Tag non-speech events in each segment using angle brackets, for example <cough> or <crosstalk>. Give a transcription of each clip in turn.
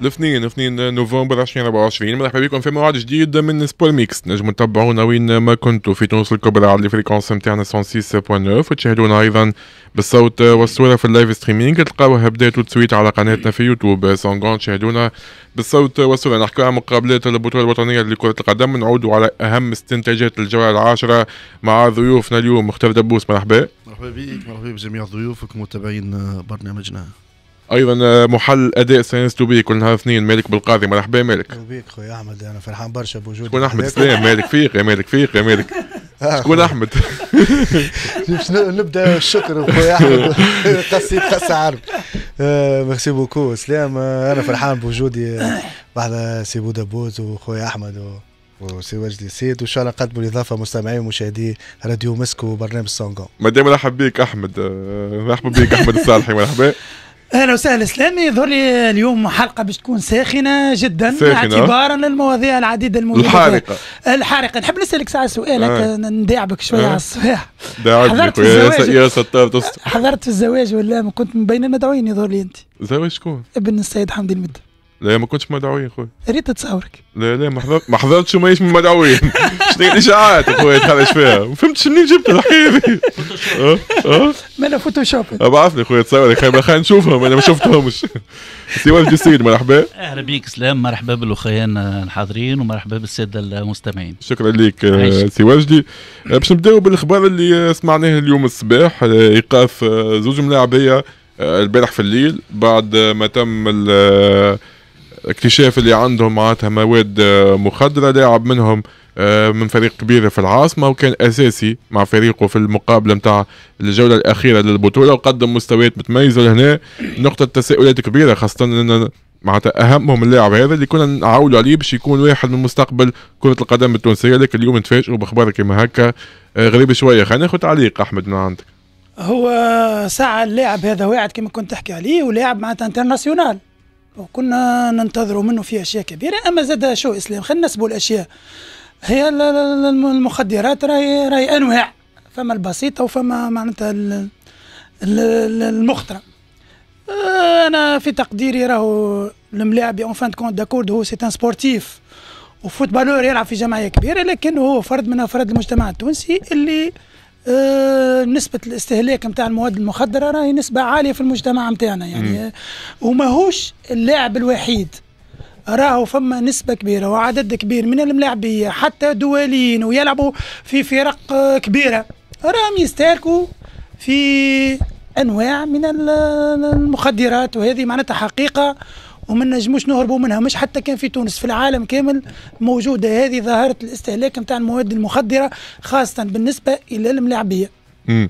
الاثنين اثنين نوفمبر 2024 مرحبا بكم في موعد جديد من سبور ميكس نجم تتبعونا وين ما كنتوا في تونس الكبرى على الفريكونس نتاعنا 106.9 وتشاهدونا ايضا بالصوت والصوره في اللايف ستريمينغ تلقاوها بداية وتسويت على قناتنا في يوتيوب سونغون تشاهدونا بالصوت والصوره نحكي عن مقابلات البطوله الوطنيه لكره القدم نعودوا على اهم استنتاجات الجوله العاشره مع ضيوفنا اليوم مختار دبوس مرحبا مرحبا بك مرحبا بجميع ضيوفك متابعين برنامجنا ايضا آه، محل اداء ساينس تو كل نهار اثنين مالك بالقاضي مرحبا مالك بيك خويا احمد انا فرحان برشا بوجودك شكون احمد سلام مالك فيق يا مالك فيق يا مالك آه. شكون احمد <laughs> نبدا الشكر خويا احمد <laughs> قصيت قص عربي آه، ميرسي بوكو سلام انا فرحان بوجودي بعد سي بودا بوز وخويا احمد و... وسي وجدي السيد وان شاء الله نقدموا الاضافه مستمعين ومشاهدي راديو مسك وبرنامج سونغون مادام مرحب بك احمد مرحبا بك احمد الصالحي مرحبا اهلا وسهلا اسلامي يظهر لي اليوم حلقه باش تكون ساخنه جدا ساخنة. اعتبارا للمواضيع العديده الموجوده الحارقه الحارقه نحب نسالك ساعه سؤال آه. نداعبك شويه آه. على الصباح حضرت في الزواج يا ستار حضرت في الزواج ولا ما كنت من بين المدعوين يظهر لي انت زواج شكون؟ ابن السيد حمدي المد لا ما كنتش مدعوين خويا ريت تصورك لا لا ما حضرتش ما حضرتش وماهيش من مدعوين شنو الاشاعات خويا تخرج فيها ما فهمتش منين جبت الحكايه هذه مالا فوتوشوب ابعث لي خويا تصورك خلينا نشوفهم انا ما شفتهمش سي والدي سيد مرحبا اهلا بيك سلام مرحبا بالاخوان الحاضرين ومرحبا بالساده المستمعين شكرا لك آه، سي واجدي آه، باش نبداو بالاخبار اللي سمعناه اليوم الصباح آه، ايقاف زوج ملاعبيه البارح في الليل بعد ما تم اكتشاف اللي عندهم معناتها مواد آه، مخدره لاعب منهم آه، من فريق كبير في العاصمه وكان اساسي مع فريقه في المقابله نتاع الجوله الاخيره للبطوله وقدم مستويات متميزه لهنا نقطه تساؤلات كبيره خاصه ان معناتها اهمهم اللاعب هذا اللي كنا نعاولوا عليه باش يكون واحد من مستقبل كره القدم التونسيه لكن اليوم نتفاجئوا باخبار كيما هكا آه، غريبه شويه خلينا ناخذ تعليق احمد من عندك هو ساعة اللاعب هذا واعد كما كنت تحكي عليه ولاعب معناتها انترناسيونال وكنا ننتظروا منه في اشياء كبيره اما زاد شو اسلام خلينا نسبوا الاشياء هي المخدرات راهي راهي انواع فما البسيطه وفما معناتها المخطره آه، انا في تقديري راهو الملاعب اون فان كونت داكورد هو سي ان سبورتيف وفوتبالور يلعب في جمعيه كبيره لكن هو فرد من افراد المجتمع التونسي اللي آه، نسبه الاستهلاك نتاع المواد المخدره راهي نسبه عاليه في المجتمع نتاعنا يعني وماهوش اللاعب الوحيد راهو فما نسبة كبيرة وعدد كبير من الملاعبية حتى دوليين ويلعبوا في فرق كبيرة راهم يستهلكوا في أنواع من المخدرات وهذه معناتها حقيقة وما نجموش نهربوا منها مش حتى كان في تونس في العالم كامل موجوده هذه ظاهره الاستهلاك نتاع المواد المخدره خاصه بالنسبه الى الملاعبيه. امم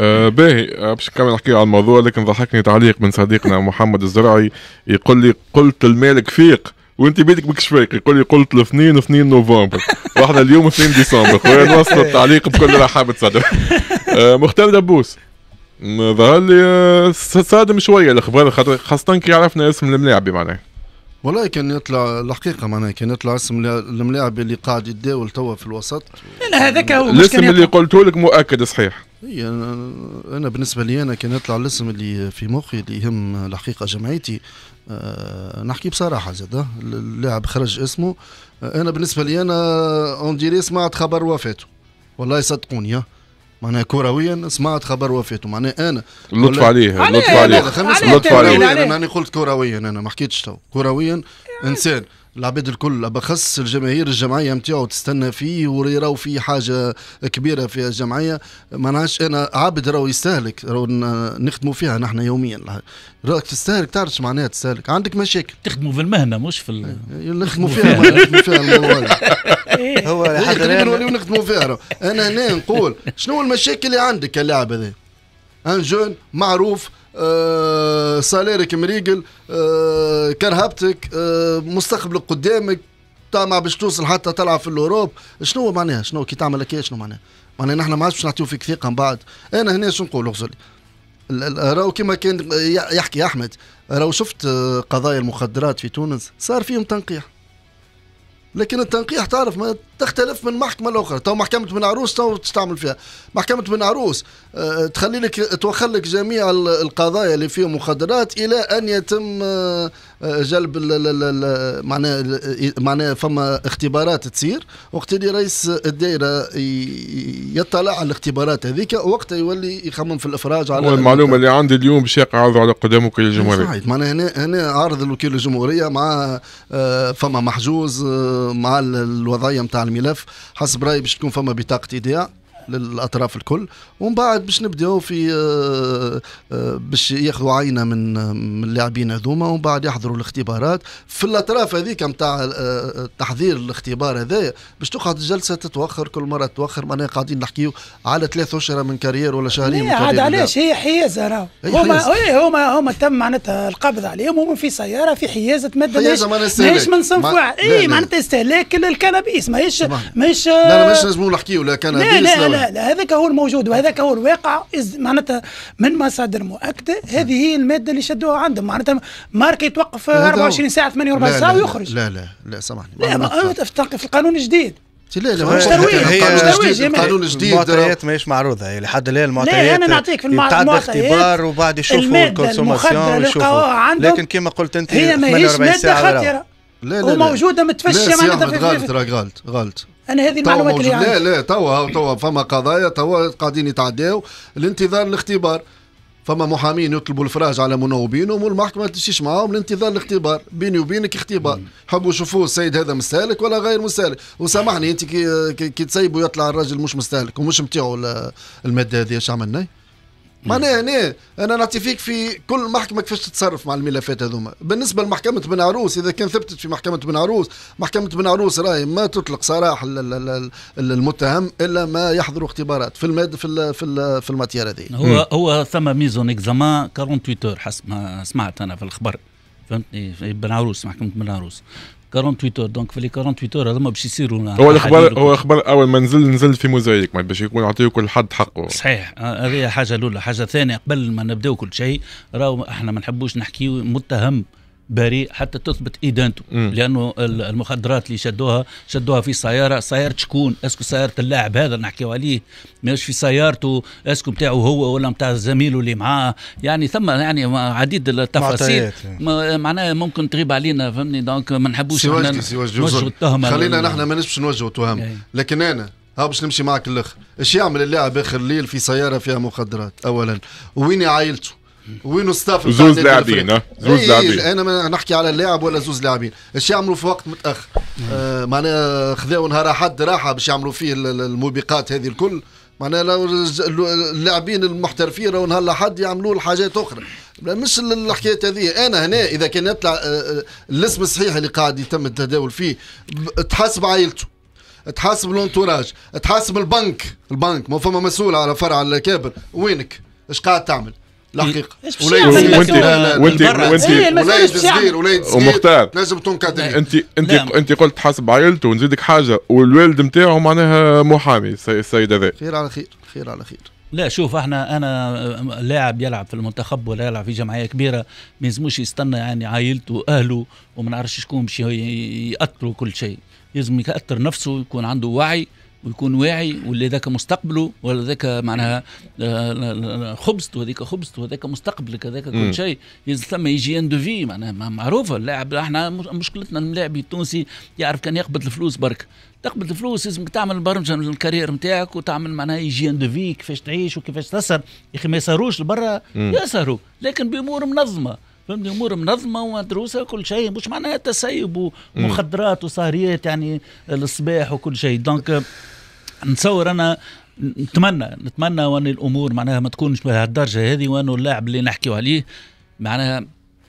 آه باهي آه، باش نكمل نحكي على الموضوع لكن ضحكني تعليق من صديقنا <laughs> محمد الزرعي يقول لي قلت المالك فيق وانت بيتك ماكش فايق يقول لي قلت الاثنين 2 نوفمبر واحنا اليوم 2 ديسمبر خويا <laughs> نوصل التعليق بكل رحابه صدر <laughs> آه مختار دبوس ظهر لي صادم شويه الاخبار خاطر خاصه كي عرفنا اسم الملاعب معناه والله كان يطلع الحقيقه معناها كان يطلع اسم الملاعب اللي قاعد يتداول توا في الوسط لا هذاك هو الاسم اللي قلته لك مؤكد صحيح اي انا, بالنسبه لي انا كان يطلع الاسم اللي في مخي اللي يهم الحقيقه جمعيتي أه نحكي بصراحه زاد آه، اللاعب خرج اسمه آه، انا بالنسبه لي انا اون ديري سمعت خبر وفاته والله صدقوني آه. معناها كرويا سمعت خبر وفاته معناها انا لطف عليها لطف عليه لطف عليها يعني انا قلت كرويا انا ما حكيتش تو كرويا انسان العباد الكل بخص الجماهير الجمعيه نتاعو تستنى فيه ويراو فيه حاجه كبيره في الجمعيه ما نعرفش انا عابد راهو يستهلك راهو نخدموا فيها نحن يوميا راك تستهلك تعرف شو معناها تستهلك عندك مشاكل تخدموا في المهنه مش في ال... إيه، نخدموا فيها نخدموا فيها <laughs> إيه، هو إيه، نوليو نخدموا فيها انا هنا نقول شنو المشاكل اللي عندك يا لاعب هذا ان جون معروف أه سالارك مريقل آه، كرهبتك آه، مستقبلك قدامك طمع باش توصل حتى تلعب في الاوروب شنو هو معناها شنو كي تعمل لك شنو معناها معناها نحن ما عادش نعطيو فيك ثقه من بعد انا هنا شنو نقول اغسل راهو كما كان يحكي احمد راهو شفت قضايا المخدرات في تونس صار فيهم تنقيح لكن التنقيح تعرف ما تختلف من محكمه لاخرى تو محكمه بن عروس تو تستعمل فيها محكمه بن عروس آه، آه، تخلي لك توخر لك جميع القضايا اللي فيهم مخدرات الى ان يتم آه، جلب معناها معناها فما اختبارات تصير وقت اللي رئيس الدائره يطلع على الاختبارات هذيك وقتها يولي يخمم في الافراج على المعلومه اللي عندي اليوم باش يعرضوا على قدام وكيل الجمهوريه صحيح معناها هنا هنا عرض الوكيل الجمهوريه مع فما محجوز مع الوضعيه نتاع الملف حسب رايي باش تكون فما بطاقه ايديا للاطراف الكل ومن بعد باش نبداو في آه، آه، باش ياخذوا عينه من من اللاعبين هذوما ومن بعد يحضروا الاختبارات في الاطراف هذيك نتاع آه، تحضير الاختبار هذايا باش تقعد الجلسه تتوخر كل مره تتوخر معناها قاعدين نحكيو على ثلاث اشهر من كارير ولا شهرين من إيه، كارير عاد علاش هي حيازه راهو هما إيه، هما هما تم معناتها القبض عليهم وهم في سياره في حيازه ماده حيازه ماهيش من صنف واحد اي معناتها استهلاك الكنابيس ماهيش ماهيش لا لا ماهيش لازم نحكيو لا كنابيس لا لا لا لا هذاك هو الموجود وهذاك هو الواقع معناتها من مصادر مؤكده هذه هي الماده اللي شدوها عندهم معناتها ماركه يتوقف 24 ساعه 48 ساعه ويخرج لا لا لا سامحني لا ما في القانون الجديد لا لا مش ترويج هي ترويج القانون الجديد المعطيات ماهيش معروضه يعني لحد الان المعطيات لا انا نعطيك في المعطيات اختبار وبعد يشوفوا الكونسوماسيون ويشوفوا لكن كما قلت انت هي ماهيش ماده خطيره لا لا وموجوده متفشيه معناتها في غلط غلط غلط انا هذه المعلومات اللي عندي لا لا توا توا فما قضايا توا قاعدين يتعداو لانتظار الاختبار فما محامين يطلبوا الفراج على منوبينهم والمحكمه تشيش تمشيش معاهم لانتظار الاختبار بيني وبينك اختبار حبوا يشوفوا السيد هذا مستهلك ولا غير مستهلك وسامحني انت كي, كي تسيبوا يطلع الراجل مش مستهلك ومش نتاعو الماده هذه اش عملنا معناها هنا يعني انا نعطي فيك في كل محكمه كيفاش تتصرف مع الملفات هذوما بالنسبه لمحكمه بن عروس اذا كان ثبتت في محكمه بن عروس محكمه بن عروس راهي ما تطلق سراح المتهم الا ما يحضر اختبارات في المادة في ال في, في الماتيار هذه هو هو ثم ميزون اكزامان 48 حسب ما سمعت انا في الخبر فهمتني بن عروس محكمه بن عروس 48 اور دونك في لي 48 اور هذوما باش يصيروا هو الاخبار هو الاخبار اول ما نزل نزل في موزايك باش يكون نعطيو كل حد حقه صحيح آه، هذه حاجه الاولى حاجه ثانيه قبل ما نبداو كل شيء راهو احنا ما نحبوش نحكيو متهم بريء حتى تثبت ادانته لانه المخدرات اللي شدوها شدوها في سياره سياره شكون اسكو سياره اللاعب هذا نحكي عليه مش في سيارته اسكو نتاعو هو ولا نتاع زميله اللي معاه يعني ثم يعني عديد التفاصيل معناها ممكن تغيب علينا فهمني دونك ما نحبوش التهمه خلينا نحن ما نسبش نوجه تهم إيه. لكن انا ها باش نمشي معك الاخر ايش يعمل اللاعب اخر الليل في سياره فيها مخدرات اولا وين عائلته وينو ستاف زوز لاعبين زوز إيه، لاعبين إيه، انا ما نحكي على اللاعب ولا زوز لاعبين اش يعملوا في وقت متاخر آه معناها خذوا نهار احد راحه باش يعملوا فيه الموبقات هذه الكل معناها لو اللاعبين المحترفين راهو نهار الاحد يعملوا الحاجات اخرى مش الحكايه هذه انا هنا اذا كان يطلع آه، آه، الاسم الصحيح اللي قاعد يتم التداول فيه تحاسب عائلته تحاسب لونتوراج تحاسب البنك البنك ما فما مسؤول على فرع الكابر وينك اش قاعد تعمل الحقيقه حقيقه وانت وانت وانت إيه، صغير صغير ومختار لازم تنكادري إيه، انت انت نعم. انت قلت حسب عائلته ونزيدك حاجه والوالد نتاعو معناها محامي السيد هذا خير على خير خير على خير لا شوف احنا انا لاعب يلعب في المنتخب ولا يلعب في جمعيه كبيره ما يلزموش يستنى يعني عائلته واهله وما نعرفش شكون باش ياثروا كل شيء لازم ياثر نفسه يكون عنده وعي ويكون واعي واللي ذاك مستقبله ولا ذاك معناها آه، خبزته هذيك خبزته هذاك مستقبلك هذاك كل شيء ثم يجي ان دوفي معناها معروفه اللاعب احنا مشكلتنا الملاعب التونسي يعرف كان يقبض الفلوس برك تقبض الفلوس لازمك تعمل برمجه من الكارير نتاعك وتعمل معناها يجي ان دوفي كيفاش تعيش وكيفاش تسهر يا اخي ما يسهروش لبرا يسهروا لكن بامور منظمه فهمتني امور منظمه ومدروسه وكل شيء مش معناها تسيب ومخدرات وسهريات يعني للصباح وكل شيء دونك نتصور انا نتمنى نتمنى وان الامور معناها ما تكونش بهالدرجه هذه وانه اللاعب اللي نحكيو عليه معناها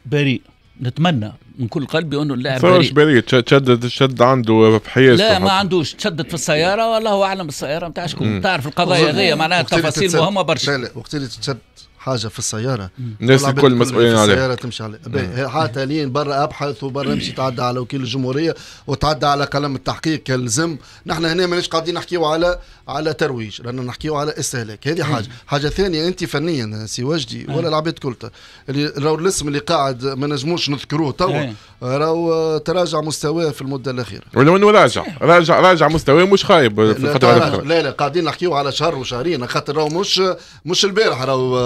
بريء نتمنى من كل قلبي انه اللاعب بريء بريء تشدد الشد عنده في حياته لا ما عندوش تشدد في السياره والله اعلم السياره نتاع شكون تعرف القضايا هذه معناها تفاصيل مهمه برشا لا لا وقت اللي تشد حاجه في السياره الناس الكل مسؤولين عليها السياره تمشي عليها حتى لين برا ابحث وبرا نمشي تعدى على وكيل الجمهوريه وتعدى على قلم التحقيق كالزم نحن هنا ماناش قاعدين نحكيو على على ترويج رانا نحكيو على استهلاك هذه حاجه حاجه ثانيه انت فنيا سي وجدي ولا العباد كلتا اللي راهو الاسم اللي قاعد ما نجموش نذكروه توا راهو تراجع مستواه في المده الاخيره ولو انه راجع راجع راجع مستواه مش خايب في الفتره لا لا قاعدين نحكيو على شهر وشهرين خاطر راهو مش مش البارح راهو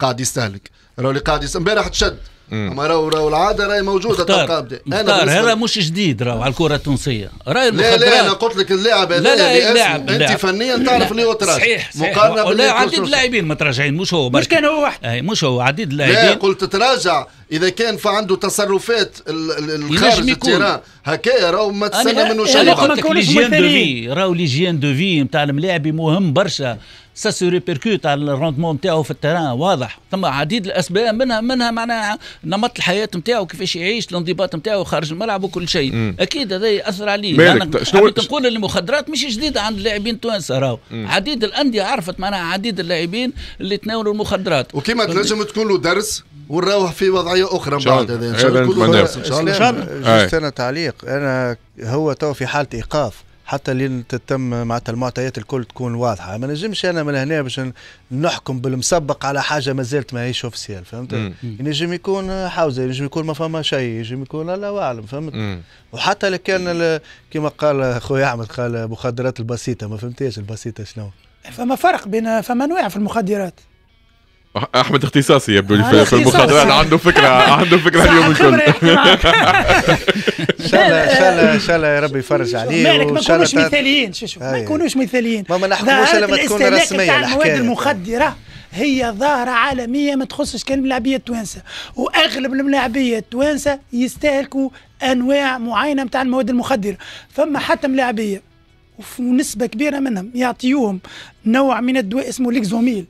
قاعد يستهلك راهو اللي قاعد امبارح تشد اما راهو راهو العاده راهي موجوده تلقى بدا انا هذا مش جديد راهو على الكره التونسيه راهي لا لا انا قلت لك اللاعب لا لا اللاعب انت فنيا تعرف اللي هو تراجع صحيح مقارنه لا عديد اللاعبين متراجعين مش هو مش كان هو واحد اي مش هو عديد اللاعبين لا قلت تراجع اذا كان فعنده تصرفات الخارج التيران هكا راهو ما تستنى منه شيء راهو ليجيان دو في راهو ليجيان دو في نتاع الملاعب مهم برشا سا سو على الروندمون نتاعو في التيران واضح ثم عديد الاسباب منها منها معناها نمط الحياه نتاعو كيفاش يعيش الانضباط نتاعو خارج الملعب وكل شيء مم. اكيد هذا ياثر عليه انا طيب، شنو نقول المخدرات مش جديده عند اللاعبين التوانسه راهو عديد الانديه عرفت معناها عديد اللاعبين اللي تناولوا المخدرات وكيما تنجم تكون له درس ونروح في وضعيه اخرى بعد هذا ان شاء الله ان شاء الله تعليق انا هو تو في حاله ايقاف حتى لين تتم معناتها المعطيات الكل تكون واضحه ما نجمش انا من هنا باش نحكم بالمسبق على حاجه ما زالت ما هيش اوفيسيال فهمت ينجم يكون حوزه ينجم يكون ما فما شيء ينجم يكون الله اعلم فهمت وحتى لو كان كما قال خويا احمد قال المخدرات البسيطه ما فهمتهاش البسيطه شنو فما فرق بين فما انواع في المخدرات احمد اختصاصي يبدو في, في المخدرات عنده فكره <laughs> عنده فكره اليوم الكل ان شاء الله ان شاء الله ان شاء الله يا ربي يفرج عليه مالك ما نكونوش مثاليين شوف ما نكونوش مثاليين ما نحكموش لما تكون رسميه الحكايه المواد المخدره هي ظاهرة عالمية ما تخصش كان ملاعبية التوانسة وأغلب الملاعبية التوانسة يستهلكوا أنواع معينة متاع المواد المخدرة فما حتى ملاعبية ونسبة كبيرة منهم يعطيوهم نوع من الدواء اسمه ليكزوميل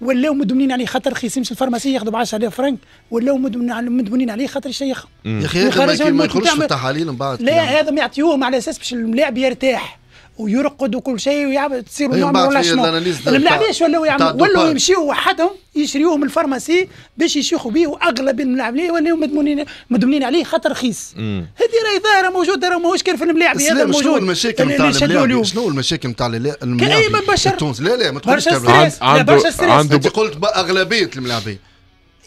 ولاو مدمنين عليه خاطر خيس يمشي الفارماسي ياخذ ب 10000 فرنك ولاو مدمنين عليه خاطر الشيخ يا اخي ما يخرجش في التحاليل من بعد لا هذا ما يعطيوهم على اساس باش الملاعب يرتاح ويرقد وكل شيء ويعمل تصير يعملوا شنو شنو الملاعبيش ولاو يعملوا ولاو يمشيو وحدهم يشريوه من الفارماسي باش يشيخوا به واغلب الملاعبين ولاو مدمنين مدمنين عليه خاطر رخيص هذه راهي ظاهره موجوده راه ماهوش كان في الملاعب هذا موجود شنو المشاكل نتاع الملاعب شنو المشاكل نتاع في تونس لا لا ما تقولش برشا ستريس انت قلت اغلبيه الملاعبين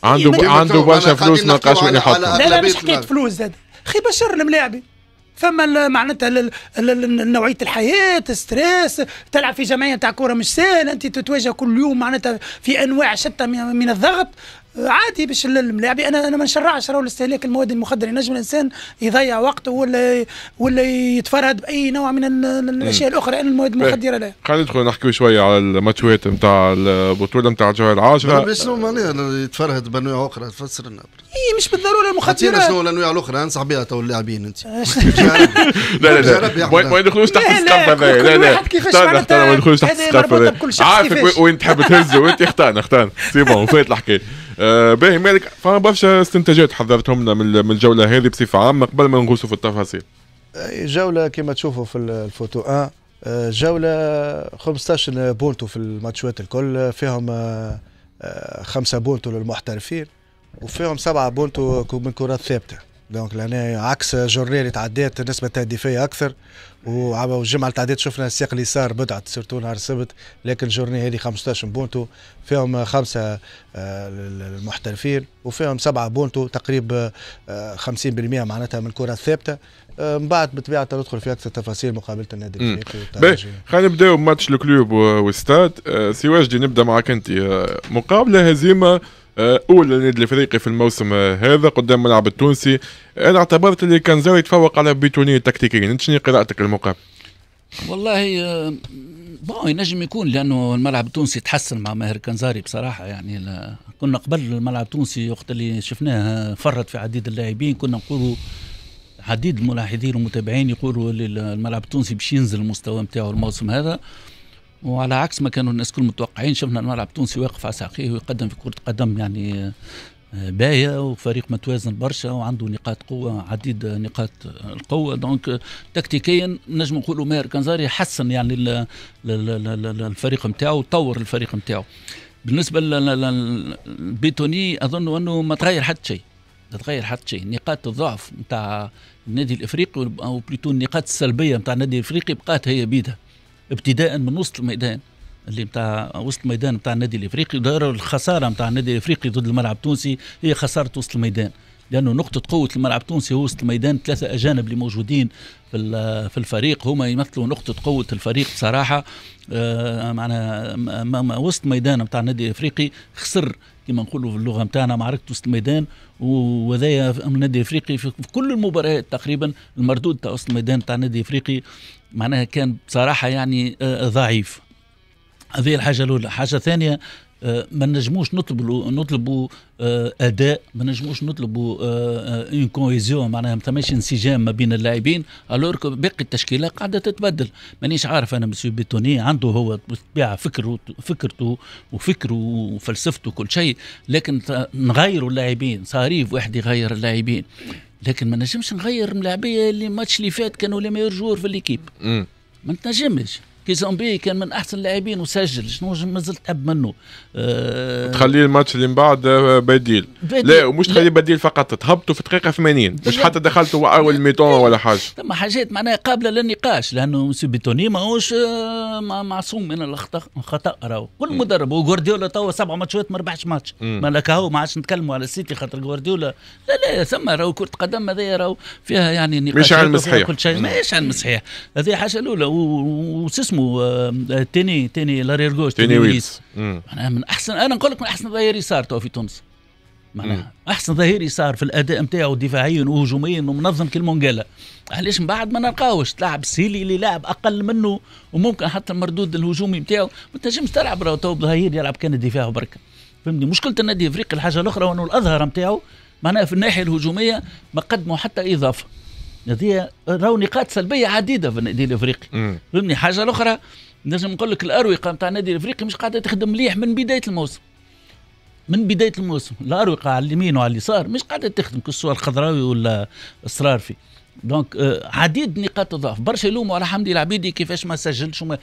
عنده إيه، عنده برشا فلوس ما لقاش وين يحطها لا لا مش حكايه فلوس زاد خي بشر الملاعبين فما معناتها نوعيه الحياه ستريس تلعب في جمعيه تاع كوره مش سهل انت تتواجه كل يوم معناتها في انواع شتى من الضغط عادي باش الملاعب انا انا ما نشرعش راهو الاستهلاك المواد المخدره ينجم الانسان يضيع وقته ولا ولا يتفرهد باي نوع من الاشياء الاخرى ان المواد إيه. المخدره لا خلينا ندخل نحكي شويه على الماتشات نتاع البطوله نتاع الجوله العاشره بس شنو معناها يتفرهد بانواع اخرى تفسر لنا اي مش بالضروره المخدره شنو الانواع الاخرى انصح بها تو اللاعبين انت لا لا لا ما يدخلوش تحت السقف هذا لا لا استنى لا ما يدخلوش تحت السقف هذايا عارفك وين تحب تهزه وانت اختار اختار سي بون فات الحكايه آه، باهي مالك فما برشا استنتاجات حضرتهم لنا من الجوله هذه بصفه عامه قبل ما نغوصوا في التفاصيل جوله كما تشوفوا في الفوتو 1 آه، آه، جوله 15 بونتو في الماتشات الكل فيهم خمسه بونتو للمحترفين وفيهم سبعه بونتو من كرات ثابته دونك لهنا عكس جورني اللي تعدات النسبه التهديفيه اكثر والجمعه اللي تعدات شفنا السياق اللي صار بدعت سيرتو نهار السبت لكن جورني هذه 15 بونتو فيهم خمسه المحترفين آه، وفيهم سبعه بونتو تقريب 50% آه، معناتها من الكره الثابته آه، من بعد بطبيعه ندخل في اكثر تفاصيل مقابله النادي الافريقي خلينا نبداو بماتش الكلوب والستاد سي واجدي نبدا معك انت مقابله هزيمه آه، اولى للنادي الافريقي في الموسم آه، هذا قدام الملعب التونسي انا اعتبرت اللي كانزاوي يتفوق على بيتوني تكتيكيا انت شنو قراءتك للمقابل؟ والله آه، بون ينجم يكون لانه الملعب التونسي تحسن مع ماهر كنزاري بصراحه يعني كنا قبل الملعب التونسي وقت اللي شفناه فرط في عديد اللاعبين كنا نقولوا عديد الملاحظين والمتابعين يقولوا الملعب التونسي باش ينزل المستوى نتاعو الموسم هذا وعلى عكس ما كانوا الناس كل متوقعين شفنا الملعب التونسي واقف على ساقيه ويقدم في كره قدم يعني آه، باهيه وفريق متوازن برشا وعنده نقاط قوه عديد نقاط القوه دونك تكتيكيا نجم نقولوا ماهر كنزاري حسن يعني الفريق نتاعو طور الفريق نتاعو بالنسبه للبيتوني اظن انه ما تغير حتى شيء ما تغير حتى شيء نقاط الضعف نتاع النادي الافريقي او بلوتو النقاط السلبيه نتاع النادي الافريقي بقات هي بيدها ابتداء من وسط الميدان اللي نتاع وسط الميدان نتاع النادي الافريقي دار الخساره نتاع النادي الافريقي ضد الملعب التونسي هي خساره وسط الميدان لانه نقطه قوه الملعب التونسي هو وسط الميدان ثلاثه اجانب اللي موجودين في في الفريق هما يمثلوا نقطه قوه الفريق بصراحه آه معنا وسط ميدان نتاع النادي الافريقي خسر كما نقولوا في اللغه نتاعنا معركه وسط الميدان وهذايا النادي الافريقي في كل المباريات تقريبا المردود تاع وسط الميدان تاع النادي الافريقي معناها كان بصراحه يعني آه، ضعيف هذه الحاجة الأولى، حاجة ثانية آه، ما نجموش نطلبوا نطلبوا آه، اداء ما نجموش نطلبوا اون آه، كوهيزيون معناها ما ثماش انسجام ما بين اللاعبين الور باقي التشكيله قاعده تتبدل مانيش عارف انا مسيو بيتوني عنده هو بالطبيعه فكره فكرته وفكره وفلسفته وكل شيء لكن نغيروا اللاعبين صاريف واحد يغير اللاعبين لكن ما نجمش نغير ملاعبيه اللي الماتش اللي فات كانوا لي ميور جور في الاكيب ما تنجمش كيزومبي كان من احسن اللاعبين وسجل شنو ما زلت اب منه أه تخليه الماتش اللي من بعد آه، بديل, بديل. لا ومش تخليه بديل فقط تهبطوا في دقيقه 80 مش حتى دخلتوا اول ميتون ولا حاجه ثم حاجات معناها قابله للنقاش لانه سي بيتوني ماهوش آه، معصوم من الخطا خطا راهو كل مدرب وغوارديولا توا سبع ماتشات ما ربحش ماتش مالك هو ما عادش نتكلموا على السيتي خاطر غوارديولا لا لا ثم راهو كره قدم هذايا راهو فيها يعني نقاش مش علم صحيح كل شيء ماهيش علم صحيح هذه حاجه الاولى وسيس اسمه آه، تيني تيني لاريرغوش تيني, تيني ويلز معناها من احسن انا نقول لك من احسن ظهير يسار في تونس معناها احسن ظهير يسار في الاداء نتاعو دفاعيا وهجوميا ومنظم كالمونجالا علاش من بعد ما نلقاوش تلعب سيلي اللي لاعب اقل منه وممكن حتى المردود الهجومي نتاعو ما تنجمش تلعب راهو تو ظهير يلعب كان الدفاع بركه فهمتني مشكله النادي الافريقي الحاجه الاخرى وانه الاظهر نتاعو معناها في الناحيه الهجوميه ما قدموا حتى اضافه هذه راهو نقاط سلبيه عديده في النادي الافريقي فهمني حاجه الاخرى نجم نقول لك الاروقه نتاع النادي الافريقي مش قاعده تخدم مليح من بدايه الموسم من بدايه الموسم الاروقه على اليمين وعلى اليسار مش قاعده تخدم كسوا الخضراوي ولا اصرار فيه دونك آه، عديد نقاط الضعف برشا يلوموا على حمدي العبيدي كيفاش ما سجلش وما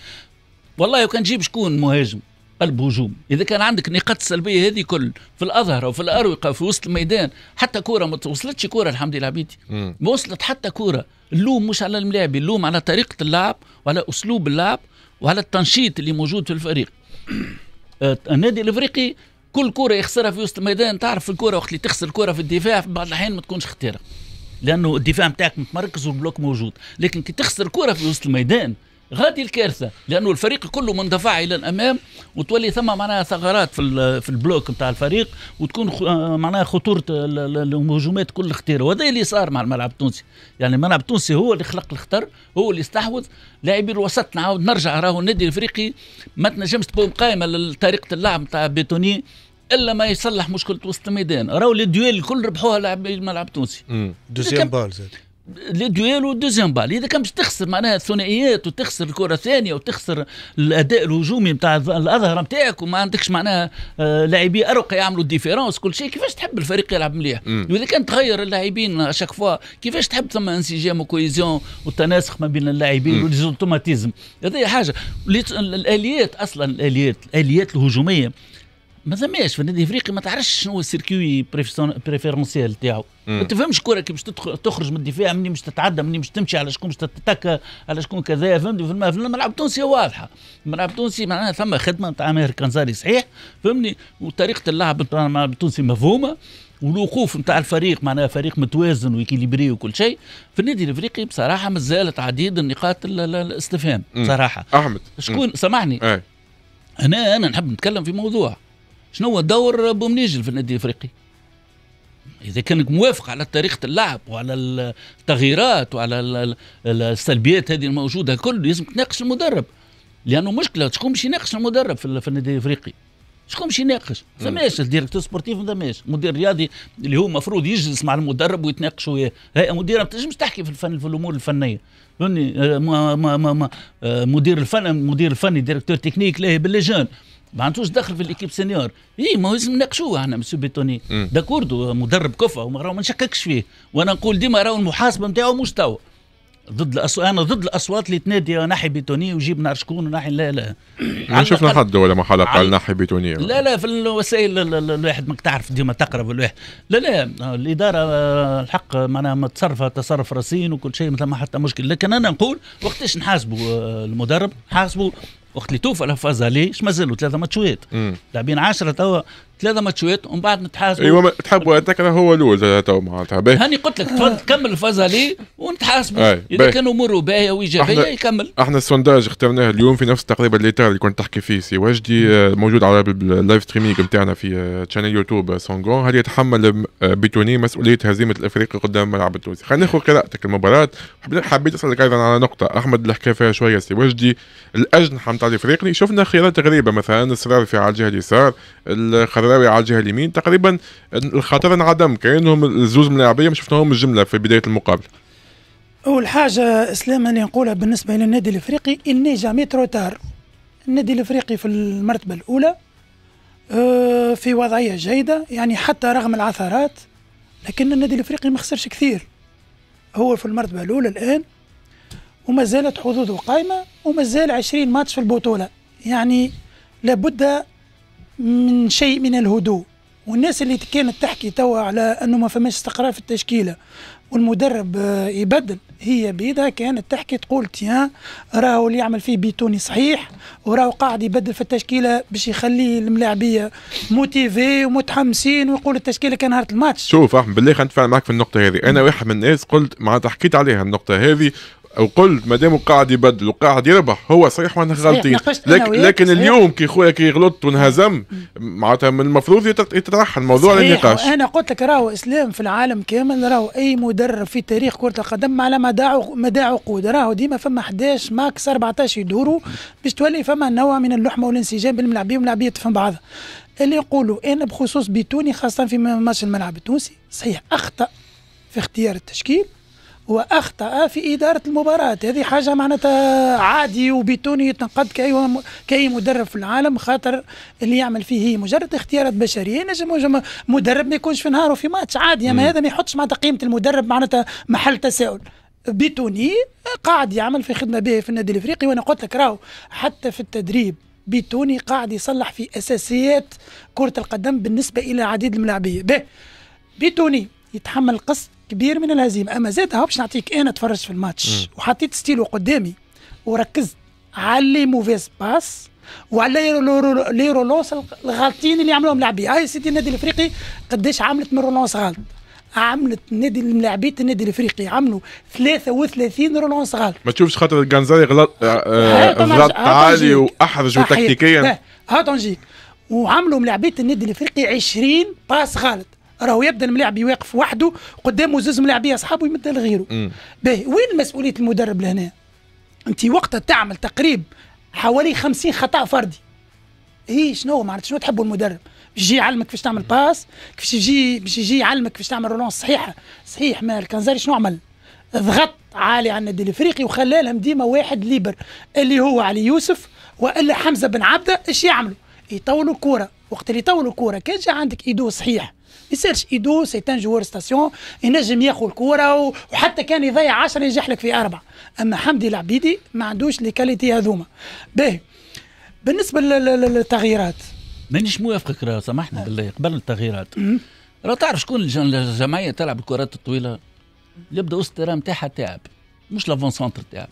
والله لو كان تجيب شكون مهاجم قلب هجوم اذا كان عندك النقاط السلبيه هذه كل في الاظهره وفي الاروقه في وسط الميدان حتى كوره ما توصلتش كوره الحمد لله عبيدي ما وصلت حتى كوره اللوم مش على الملاعب اللوم على طريقه اللعب وعلى اسلوب اللعب وعلى التنشيط اللي موجود في الفريق <clears throat> آه، النادي الافريقي كل كره يخسرها في وسط الميدان تعرف في الكره وقت اللي تخسر الكره في الدفاع في بعض الاحيان ما تكونش خطيره لانه الدفاع نتاعك متمركز والبلوك موجود لكن كي تخسر كره في وسط الميدان غادي الكارثه لانه الفريق كله مندفع الى الامام وتولي ثم معناها ثغرات في في البلوك نتاع الفريق وتكون معناها خطوره الهجومات كل خطيره وهذا اللي صار مع الملعب التونسي يعني الملعب التونسي هو اللي خلق الخطر هو اللي استحوذ لاعبي الوسط نعاود نرجع راهو النادي الافريقي ما تنجمش تكون قائمه لطريقه اللعب نتاع بيتوني الا ما يصلح مشكله وسط الميدان راهو الديوال الكل ربحوها لاعبي الملعب التونسي دوزيام بال زاد لي دويل ودوزيام بال اذا كان باش تخسر معناها الثنائيات وتخسر الكره الثانيه وتخسر الاداء الهجومي نتاع الاظهر نتاعك وما عندكش معناها آه، لاعبي ارقى يعملوا ديفيرونس كل شيء كيفاش تحب الفريق يلعب مليح واذا كان تغير اللاعبين اشاك فوا كيفاش تحب ثم انسجام وكويزيون والتناسق ما بين اللاعبين والزوتوماتيزم هذه حاجه الاليات اصلا الاليات الاليات الهجوميه ما ثماش في النادي الافريقي ما تعرفش شنو هو السيركوي بريفيرونسيال تاعو ما تفهمش كره كي باش تخرج من الدفاع مني باش تتعدى مني باش تمشي على شكون باش تتكى على شكون كذا فهمتني في الملعب التونسي واضحه الملعب التونسي معناها ثم خدمه نتاع ماهر كنزاري صحيح فهمني وطريقه اللعب نتاع الملعب التونسي مفهومه والوقوف نتاع الفريق معناها فريق متوازن ويكيليبري وكل شيء في النادي الافريقي بصراحه ما زالت عديد النقاط الاستفهام بصراحه احمد شكون سامحني هنا انا نحب نتكلم في موضوع شنو هو دور بومنيجل في النادي الافريقي اذا كانك موافق على طريقه اللعب وعلى التغييرات وعلى السلبيات هذه الموجوده كل لازم تناقش المدرب لانه مشكله شكون باش يناقش المدرب في النادي الافريقي شكون باش يناقش فماش الديريكتور سبورتيف فماش مدير رياضي اللي هو المفروض يجلس مع المدرب ويتناقش وياه هي مدير ما تنجمش تحكي في الفن في الامور الفنيه فهمني آه، آه، مدير الفن مدير الفني ديريكتور تكنيك لا باللجان ما عندوش دخل في الاكيب سينيور اي ما هو لازم نناقشوه احنا مسيو بيتوني داكوردو مدرب كفه وما ما نشككش فيه وانا نقول ديما راهو المحاسبه نتاعو مش توا ضد الأصوات انا ضد الاصوات اللي تنادي نحي بيتوني وجيب نار شكون ونحي لا لا <clears throat> ما شفنا حد ولا محاله قال نحي بيتوني لا لا في الوسائل الواحد ماك تعرف ديما تقرا في الواحد لا لا الاداره آه، الحق معناها متصرفه تصرف رصين وكل شيء ما حتى مشكل لكن انا نقول وقتاش نحاسبوا آه، المدرب نحاسبوا وقت اللي توفى الحفاظ عليه مازالوا ثلاثه ماتشات لاعبين 10 توا ثلاثة ماتشات ومن بعد نتحاسبوا ايوا تحبوا هذاك هو الاول تو معناتها باهي هاني قلت لك تكمل الفازة لي ونتحاسبوا اذا كان اموره باهية وايجابية يكمل احنا السونداج اخترناه اليوم في نفس تقريبا الليتر اللي كنت تحكي فيه سي واجدي آه، موجود على اللايف ستريمينغ نتاعنا في تشانيل آه، يوتيوب آه، سونغون هل يتحمل بيتوني مسؤولية هزيمة الافريقي قدام الملعب التونسي خلينا ناخذ قراءتك المباراة حبيت اسالك ايضا على نقطة احمد اللي حكى فيها شوية سي واجدي الاجنحة نتاع الافريقي شفنا خيارات غريبة مثلا السرار في على الجهة اليسار الخضراوي على الجهه اليمين تقريبا الخطر انعدم كانهم الزوز ملاعبيه ما شفناهم الجمله في بدايه المقابل اول حاجه اسلام اني نقولها بالنسبه للنادي الافريقي اني جامي تروتار النادي الافريقي في المرتبه الاولى آه، في وضعيه جيده يعني حتى رغم العثرات لكن النادي الافريقي ما خسرش كثير هو في المرتبه الاولى الان وما زالت حظوظه قائمه وما زال 20 ماتش في البطوله يعني لابد من شيء من الهدوء والناس اللي كانت تحكي توا على انه ما فماش استقرار في التشكيله والمدرب آه، يبدل هي بيدها كانت تحكي تقول تيان راهو اللي يعمل فيه بيتوني صحيح وراهو قاعد يبدل في التشكيله باش يخلي الملاعبيه موتيفي ومتحمسين ويقول التشكيله كان نهار الماتش شوف احمد بالله خلينا نتفاعل معك في النقطه هذه انا واحد من الناس قلت معناتها حكيت عليها النقطه هذه وقلت ما دام قاعد يبدل وقاعد يربح هو صحيح وانا غلطين لكن, لكن اليوم كي خويا كي غلطت وانهزم معناتها من المفروض يترحل الموضوع للنقاش انا قلت لك راهو اسلام في العالم كامل راهو اي مدرب في تاريخ كره القدم على مدى مدى عقود راهو ديما فما 11 ماكس 14 يدوروا باش تولي فما نوع من اللحمه والانسجام بين الملاعبين والملاعبين تفهم بعضها اللي نقولوا انا بخصوص بتوني خاصه في ماتش الملعب التونسي صحيح اخطا في اختيار التشكيل واخطا في اداره المباراه هذه حاجه معناتها عادي وبتوني يتنقد كاي كاي مدرب في العالم خاطر اللي يعمل فيه هي مجرد اختيارات بشريه نجم مدرب ما يكونش في نهاره في ماتش عادي اما هذا ما يحطش معناتها قيمه المدرب معناتها محل تساؤل بتوني قاعد يعمل في خدمه به في النادي الافريقي وانا قلت لك راهو حتى في التدريب بتوني قاعد يصلح في اساسيات كره القدم بالنسبه الى عديد الملاعبيه به بتوني يتحمل قسط كبير من الهزيمه اما زاد باش نعطيك انا تفرجت في الماتش وحطيت ستيلو قدامي وركزت على لي موفيز باس وعلى لي رولونس الغالطين اللي عملوهم لاعبي هاي سيدي النادي الافريقي قداش عملت من رولونس غلط عملت نادي لاعبيت النادي الافريقي عملوا 33 رولونس غلط ما تشوفش خاطر غانزاي غلط غلط عالي واحرج وتكتيكيا هات نجيك وعملوا لاعبيت النادي الافريقي 20 باس غلط راهو يبدا الملاعبي واقف وحده قدامه زوز ملاعبيه اصحابه يمد لغيره باهي وين مسؤوليه المدرب لهنا انت وقتها تعمل تقريب حوالي 50 خطا فردي هي شنو معناتها شنو تحبوا المدرب يجي يعلمك كيفاش تعمل باس كيفاش يجي باش يجي يعلمك كيفاش تعمل رولونس صحيحه صحيح ما الكنزاري شنو عمل ضغط عالي على النادي الافريقي وخلى لهم ديما واحد ليبر اللي هو علي يوسف والا حمزه بن عبده ايش يعملوا يطولوا الكوره وقت اللي يطولوا الكوره كان جا عندك ايدو صحيح يسالش ايدو سي ان جوار ستاسيون ينجم ياخذ الكوره وحتى كان يضيع 10 ينجح لك في اربعه اما حمدي العبيدي ما عندوش لي كاليتي هذوما باهي بالنسبه للتغييرات مانيش موافقك راه سامحني بالله قبل التغييرات راه تعرف شكون الجمعيه تلعب الكرات الطويله يبدا استرام تاعها تعب مش لافون سونتر تاعها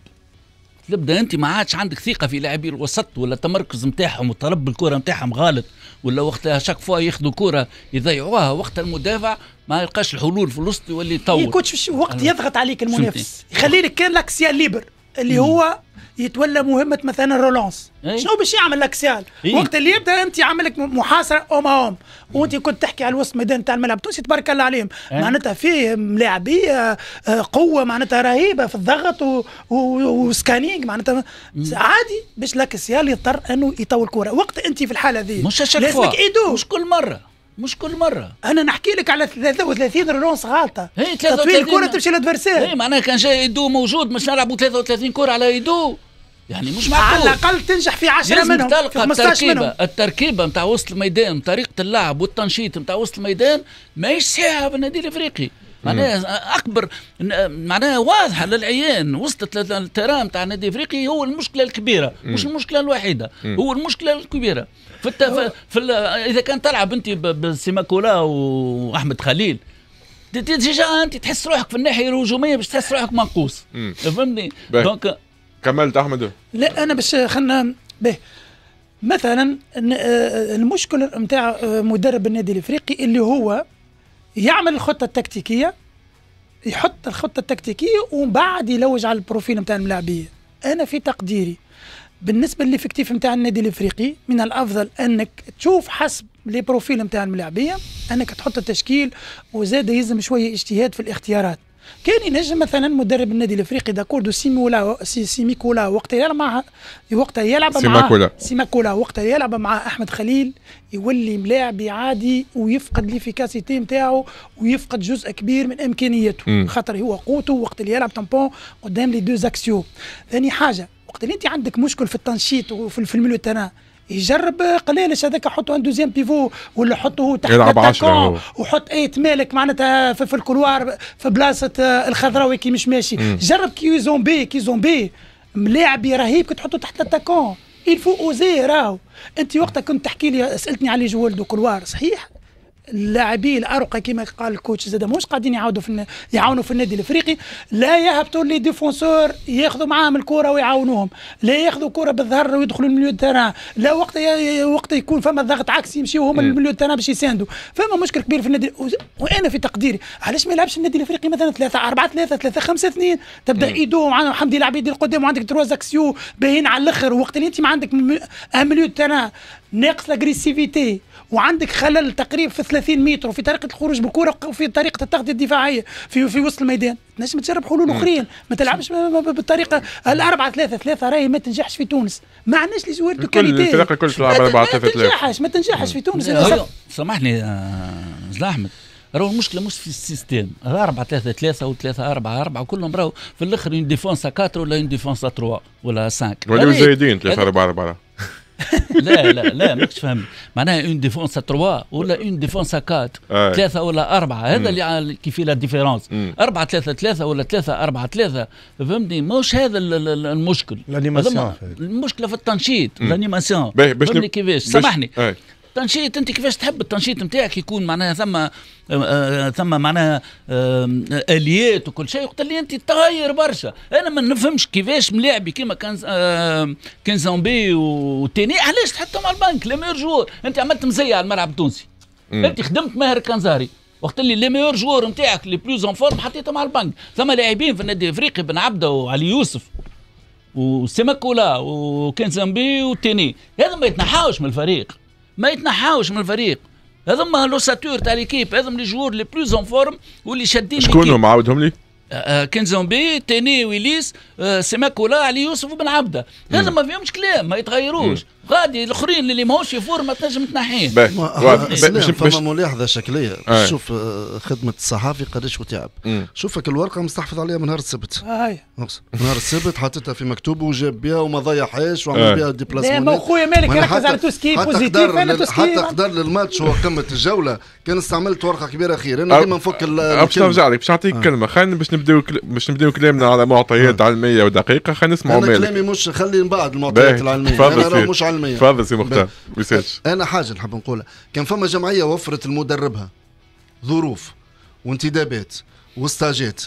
تبدا انت ما عادش عندك ثقه في لاعبي الوسط ولا التمركز نتاعهم وطلب الكره نتاعهم غلط ولا وقتها شاك فوا ياخذوا كره يضيعوها وقت المدافع ما يلقاش الحلول في الوسط يولي يطول إيه، كوتش وقت يضغط عليك المنافس يخلي لك كان لاكسيا ليبر اللي هو يتولى مهمه مثلا الرولانس أيه؟ شنو باش يعمل لك سيال أيه؟ وقت اللي يبدا انت عملك محاصره اوم اوم وانت كنت تحكي على الوسط ميدان تاع الملعب التونسي تبارك الله عليهم أيه؟ معناتها فيه ملاعبيه آه، قوه معناتها رهيبه في الضغط و... و... وسكانينج معناتها عادي باش لك سيال يضطر انه يطول كوره وقت انت في الحاله ذي مش لازمك ايدو مش كل مره مش كل مره انا نحكي لك على 33 رولونس غالطة إيه، تطوير الكره تمشي للادفرسير اي معناها كان جاي ايدو موجود مش نلعبوا 33 كره على ايدو يعني مش معقول على الاقل تنجح في 10 منهم تلقى في 15 منهم التركيبه نتاع وسط الميدان طريقه اللعب والتنشيط نتاع وسط الميدان ماهيش صحيحه في النادي الافريقي معناها اكبر معناها واضحه للعيان وسط الترام تاع النادي الافريقي هو المشكله الكبيره مش المشكله الوحيده هو المشكله الكبيره في, التف... في... ال... اذا كان تلعب انت بسيماكولا واحمد خليل ديجا انت تحس روحك في الناحيه الهجوميه باش تحس روحك منقوص فهمني دونك كملت احمد لا انا باش خلنا به مثلا آه، آه، المشكل نتاع آه، مدرب النادي الافريقي اللي هو يعمل الخطه التكتيكيه يحط الخطه التكتيكيه ومن بعد يلوج على البروفيل نتاع الملاعبيه انا في تقديري بالنسبه للافكتيف نتاع النادي الافريقي من الافضل انك تشوف حسب لي بروفيل نتاع الملاعبيه انك تحط التشكيل وزاد يلزم شويه اجتهاد في الاختيارات كان ينجم مثلا مدرب النادي الافريقي داكوردو سيمولا سيميكولا وقتها يلعب مع وقتها يلعب مع سيماكولا سيماكولا وقتها يلعب مع احمد خليل يولي ملاعب عادي ويفقد ليفيكاسيتي نتاعو ويفقد جزء كبير من امكانياته خاطر هو قوته وقت اللي يلعب تامبون قدام لي دو زاكسيو ثاني حاجه وقت اللي انت عندك مشكل في التنشيط وفي الميلو تاعنا يجرب قلالش هذاك حطه ان دوزيام بيفو ولا حطه تحت الاتاكون وحط اي مالك معناتها في, في الكولوار في بلاصه الخضراوي كي مش ماشي مم. جرب كي زومبي كي زومبي ملاعبي رهيب كي تحطه تحت الاتاكون الفو اوزي راهو انت وقتها كنت تحكي لي سالتني على جوال دو كولوار صحيح اللاعبين الارقى كما قال الكوتش زاد مش قاعدين يعاودوا في يعاونوا في النادي الافريقي لا يهبطوا لي ديفونسور ياخذوا معاهم الكره ويعاونوهم لا ياخذوا كره بالظهر ويدخلوا المليو تاعنا لا وقت وقت يكون فما ضغط عكسي يمشيو هما المليو تاعنا باش يساندوا فما مشكل كبير في النادي وانا في تقديري علاش ما يلعبش النادي الافريقي مثلا 3 4 3 3 5 2 تبدا ايدو مع حمدي لعبيد القدام وعندك تروا زاكسيو باين على الاخر وقت اللي انت ما عندك مليو تاعنا ناقص الاجريسيفيتي وعندك خلل تقريب في 30 متر وفي طريقه الخروج بالكره وفي طريقه التغطيه الدفاعيه في في وسط الميدان تنجم تجرب حلول اخرين ما تلعبش بالطريقه الاربعه ثلاثه ثلاثه راهي ما تنجحش في تونس ما عندناش لي زوار الكل الفرق الكل تلعب اربعه ثلاثه ثلاثه ما تنجحش ما تنجحش في تونس سامحني آه، زلاحمد راهو المشكله مش في السيستم 4 3 3 و 3 4 4 وكلهم راهو في الاخر اون ديفونس 4 ولا اون ديفونس 3 ولا 5 ولا زايدين 3 4 4 <laughs> لا لا لا ماكش فهمت معناها اون ديفونس 3 ولا اون ديفونس 4 ثلاثه ولا اربعه هذا اللي كيف لا ديفيرونس 4 3 3 ولا 3 4 3 فهمتني ماهوش هذا المشكل المشكله في التنشيط الانيماسيون فهمتني كيفاش سامحني آه. التنشيط انت كيفاش تحب التنشيط نتاعك يكون معناها ثم آه، آه، ثم معناها آه، اليات وكل شيء وقت اللي انت تغير برشا انا ما نفهمش كيفاش ملاعبي كيما كان زومبي والتاني علاش تحطهم على البنك لي ميور انت عملت مزيع على الملعب التونسي انت خدمت ماهر كانزاري وقت اللي لي ميور جوار نتاعك لي بلوز اون فورم حطيتهم على البنك ثم لاعبين في النادي الافريقي بن عبده وعلي يوسف وسيماكولا وكنزامبي وتيني هذا ما يتنحاوش من الفريق ما يتنحاوش من الفريق هذوما لوساتور تاع ليكيب هذوما لي جور لي بلوز اون فورم واللي شادين شكون هما عاودهم لي؟ آه، آه، كنزومبي تيني ويليس آه، سيماكولا علي يوسف بن عبده هذا ما فيهمش كلام ما يتغيروش غادي الاخرين اللي ماهوش يفور ما تنجم تنحيه فما ملاحظه شكليه آه. شوف آه، خدمه الصحافي قداش وتعب شوفك الورقه مستحفظ عليها من نهار السبت آه. نهار السبت حطيتها في مكتوبه وجاب بها وما ضيعهاش وعمل آه. بها ديبلاسمون ما خويا مالك ركز على توسكي بوزيتيف انا حتى قدر للماتش وقمه الجوله كان استعملت ورقه كبيره خير انا ديما نفك باش نرجع لك باش نعطيك آه. كلمه خلينا باش نبداو باش نبداو كلامنا على معطيات علميه ودقيقه خلينا نسمعوا مالك كلامي مش خلي من بعد المعطيات العلميه انا مش علمي تفضل سي مختار ميساج انا حاجه نحب نقولها كان فما جمعيه وفرت لمدربها ظروف وانتدابات وستاجات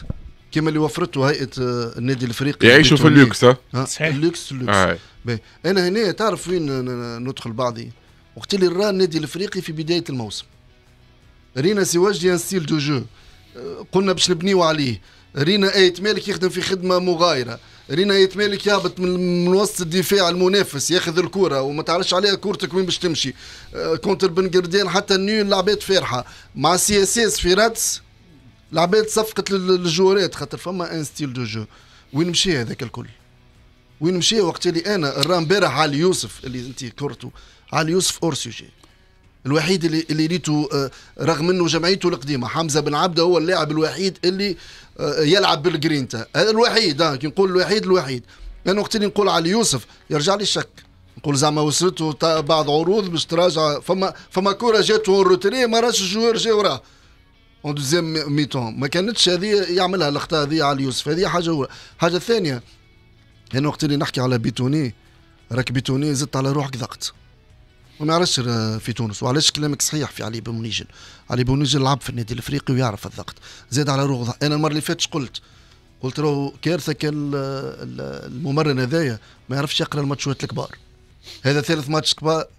كما اللي وفرته هيئه آه، النادي الافريقي يعيشوا في اللوكس صحيح اللوكس اللوكس آه. انا هنا تعرف وين ندخل بعضي وقت اللي راه النادي الافريقي في بدايه الموسم رينا سواجدي ان ستيل دو جو آه، قلنا باش نبنيو عليه رينا ايت مالك يخدم في خدمه مغايره رينا يتمالك يهبط من, وسط الدفاع المنافس ياخذ الكره وما تعرفش عليها كورتك وين باش تمشي آه، كونتر بن قردان حتى النيول لعبات فارحه مع سي اس اس في رادس لعبات صفقه للجوارات خاطر فما ان ستيل دو جو وين مشي هذاك الكل وين مشي وقت اللي انا الرام امبارح علي يوسف اللي انت كرته علي يوسف اور سوجي الوحيد اللي اللي ريته آه، رغم انه جمعيته القديمه حمزه بن عبده هو اللاعب الوحيد اللي آه، يلعب بالجرينتا هذا الوحيد ها آه، كي نقول الوحيد الوحيد لانه وقت اللي نقول على يوسف يرجع لي الشك نقول زعما وصلته بعض عروض باش تراجع فما فما كره جاته روتري ما راش الجوار جا وراه اون دوزيام ميتون ما كانتش هذه يعملها الاخطاء هذه على يوسف هذه حاجه اولى حاجه ثانيه انا وقت اللي نحكي على بيتوني راك بيتوني زدت على روحك ضغط وما نعرفش في تونس وعلاش كلامك صحيح في علي بونيجل علي بونيجل لعب في النادي الافريقي ويعرف الضغط زاد على روغ انا المره اللي فاتت قلت قلت راهو كارثه كان الممرن هذايا ما يعرفش يقرا الماتشات الكبار هذا ثالث ماتش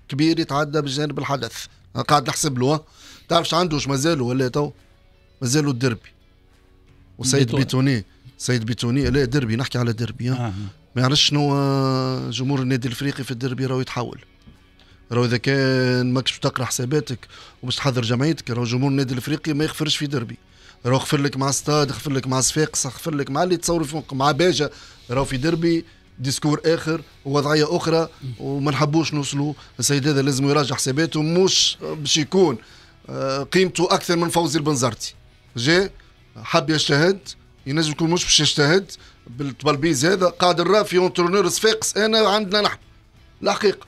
كبير يتعدى بجانب الحدث انا قاعد نحسب له تعرفش عنده واش مازالوا ولا تو مازالوا الدربي وسيد بيتوني سيد بيتوني لا دربي نحكي على دربي ما يعرفش شنو آه، جمهور النادي الافريقي في الدربي راهو يتحول راهو اذا كان ماكش تقرا حساباتك وباش تحضر جمعيتك راهو جمهور النادي الافريقي ما يغفرش في دربي راهو غفر لك مع ستاد غفر لك مع صفاقس غفر لك مع اللي تصور فوق مع باجا راهو في دربي ديسكور اخر ووضعيه اخرى وما نحبوش نوصلوا السيد هذا لازم يراجع حساباته مش باش يكون آه، قيمته اكثر من فوزي البنزرتي جاء حب يجتهد ينجم يكون مش باش يجتهد بالطبلبيز هذا قاعد نرى في اونترونور صفاقس انا عندنا نحن الحقيقه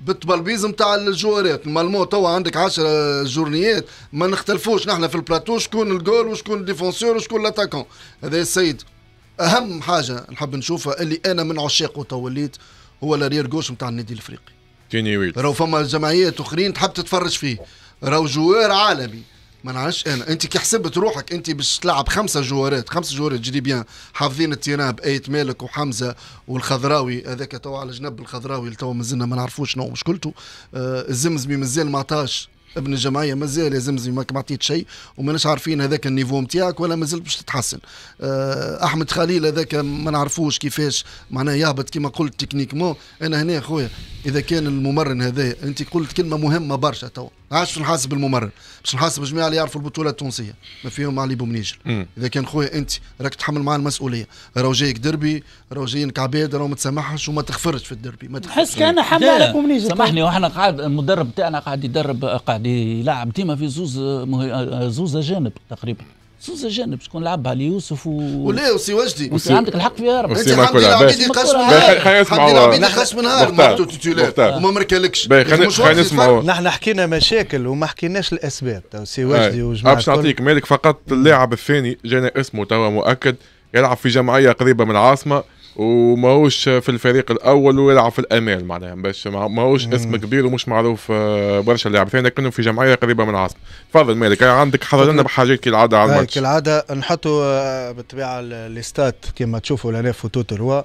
بالطبلبيز نتاع الجوارات مالمون توا عندك 10 جورنيات ما نختلفوش نحن في البلاتو شكون الجول وشكون الديفونسور وشكون لاتاكون هذا السيد اهم حاجه نحب نشوفها اللي انا من عشاقه توليت هو الاريير جوش نتاع النادي الافريقي تيني راهو فما جمعيات اخرين تحب تتفرج فيه راهو جوار عالمي ما نعرفش انا انت كي حسبت روحك انت باش تلعب خمسه جوارات خمسه جوارات جري بيان حافظين التيران بايت مالك وحمزه والخضراوي هذاك تو على جنب الخضراوي اللي تو مازلنا ما نعرفوش شنو مشكلته آه الزمزمي مازال ما عطاش ابن الجمعيه مازال يا زمزمي ما عطيت شيء وماناش عارفين هذاك النيفو نتاعك ولا مازال باش تتحسن آه، احمد خليل هذاك ما نعرفوش كيفاش معناه يهبط كما قلت تكنيكمون انا هنا خويا اذا كان الممرن هذا انت قلت كلمه مهمه برشا تو عادش نحاسب الممرن باش نحاسب جميع اللي يعرفوا البطوله التونسيه ما فيهم علي بومنيجر اذا كان خويا انت راك تحمل معاه المسؤوليه راهو جايك دربي راهو جايينك عباد راهو ما تسامحش وما تغفرش في الدربي ما تحس كان حمل على بومنيجر سامحني واحنا قاعد المدرب تاعنا قاعد يدرب قاعد يلعب ديما في زوز زوز اجانب تقريبا زوز جنب شكون لعبها ليوسف و ولا وسي وجدي وسي عندك الحق فيها ربي انت حمدي العبيد يقاش من نهار حمدي العبيد يقاش من نهار وما مركلكش نحن حكينا مشاكل وما حكيناش الاسباب تو سي وجدي وجماعه باش نعطيك مالك فقط اللاعب الثاني جانا اسمه توا مؤكد يلعب في جمعيه قريبه من العاصمه وماهوش في الفريق الاول ويلعب في الامال معناها باش ماهوش اسم كبير ومش معروف آه، برشا اللاعب ثاني لكنه في جمعيه قريبه من العاصمه تفضل مالك يعني عندك حضر لنا بحاجات كالعاده على الماتش كالعاده نحطوا آه، بالطبيعه الاستات كيما كما تشوفوا لهنا في تويتر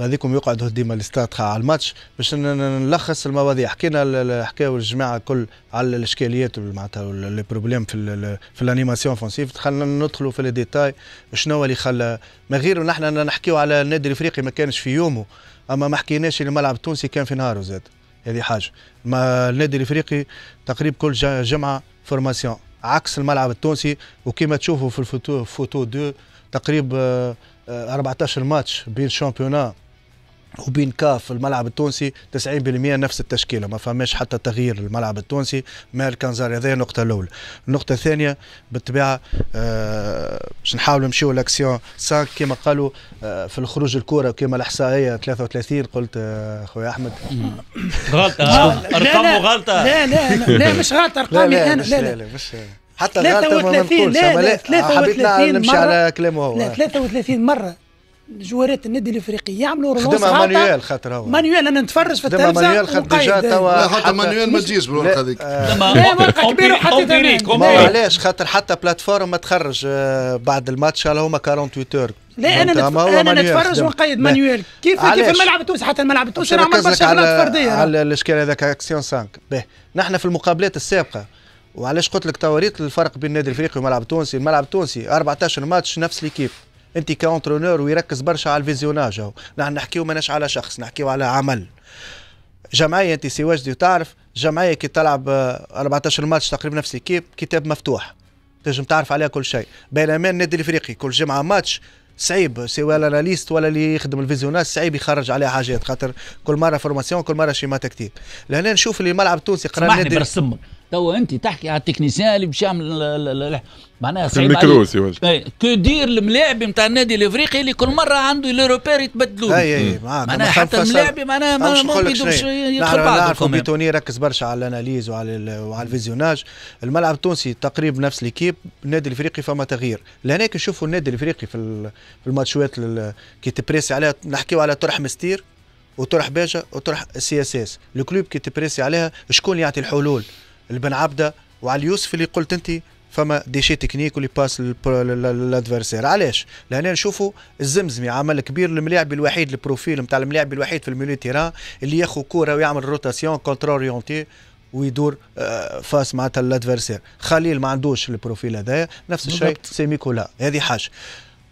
هذيكم يقعدوا ديما الاستاد على الماتش باش نلخص المواضيع حكينا حكاو الجماعه الكل على الاشكاليات معناتها لي بروبليم في في الانيماسيون اوفونسيف خلينا ندخلوا في لي ديتاي شنو اللي خلى ما غير نحن نحكيو على النادي الافريقي ما كانش في يومه اما ما حكيناش الملعب التونسي كان في نهاره زاد هذه حاجه ما النادي الافريقي تقريب كل جمعه فورماسيون عكس الملعب التونسي وكما تشوفوا في الفوتو فوتو دو آه 14 آه، ماتش بين شامبيونا وبين كاف الملعب التونسي 90% نفس التشكيله ما فماش حتى تغيير الملعب التونسي مال كانزار هذه النقطه الاولى النقطه الثانيه بالطبيعه آه، باش آه نحاولوا نمشيو لاكسيون 5 كما قالوا آه في الخروج الكوره كما الاحصائيه 33 قلت آه خويا احمد غلطه <laughs> ارقامه غلطه لا لا لا مش غلطه ارقامي انا لا لا, لا, حتى الغلطه ما منقولش آه، حبيت نمشي على كلامه هو 33 مره جوارات النادي الافريقي يعملوا رونالدو خدمها مانويل خاطر هو مانويل انا نتفرج في التلفزه مانويل خاطر ديجا توا حتى مانويل ما تجيش بالورقه هذيك آه، لا ورقه كبيره حتى علاش خاطر حتى بلاتفورم ما تخرج آه، بعد الماتش على هما 48 اور لا انا انا نتفرج ونقيد مانويل كيف كيف الملعب التونسي حتى الملعب التونسي نعمل عمل برشا فرديه على الاشكال هذاك اكسيون 5 نحن في المقابلات السابقه وعلاش قلت لك توريت الفرق بين النادي الافريقي والملعب التونسي الملعب التونسي 14 ماتش نفس ليكيب انت كونترونور ويركز برشا على الفيزيوناج نحن نحكيو ماناش على شخص نحكيو على عمل جمعيه انت سي وجدي وتعرف جمعيه كي تلعب 14 آه، ماتش تقريبا نفس ليكيب كتاب مفتوح تنجم تعرف عليها كل شيء بينما النادي الافريقي كل جمعه ماتش صعيب سواء الاناليست ولا اللي يخدم الفيزيوناج صعيب يخرج عليها حاجات خاطر كل مره فورماسيون كل مره شيما تكتيك لهنا نشوف اللي الملعب التونسي قرا النادي سامحني تو انت تحكي على التكنيسيان اللي باش يعمل معناها صعيب عليك كو دير الملاعب نتاع النادي الافريقي اللي كل مره عنده لي روبير يتبدلوا اي اي معناها حتى الملاعب معناها ما يقدرش يدخل بعض بيتوني ركز برشا على الاناليز وعلى وعلى الفيزيوناج الملعب التونسي تقريبا نفس ليكيب النادي الافريقي فما تغيير لهناك نشوفوا النادي الافريقي في الماتشوات كي تبريسي عليها نحكيو على طرح مستير وطرح باجه وطرح سي اس اس الكلوب كي تبريسي عليها شكون يعطي الحلول البن عبده وعلى اليوسف اللي قلت انت فما ديشي تكنيك ولي باس للادفيرسير علاش لهنا نشوفوا الزمزمي عمل كبير الملاعب الوحيد البروفيل نتاع الملاعب الوحيد في الميلي تيران اللي ياخذ كوره ويعمل روتاسيون كونتر اورينتي ويدور آه، فاس معناتها الادفيرسير خليل ما عندوش البروفيل هذايا نفس الشيء سيميكولا هذه حاجه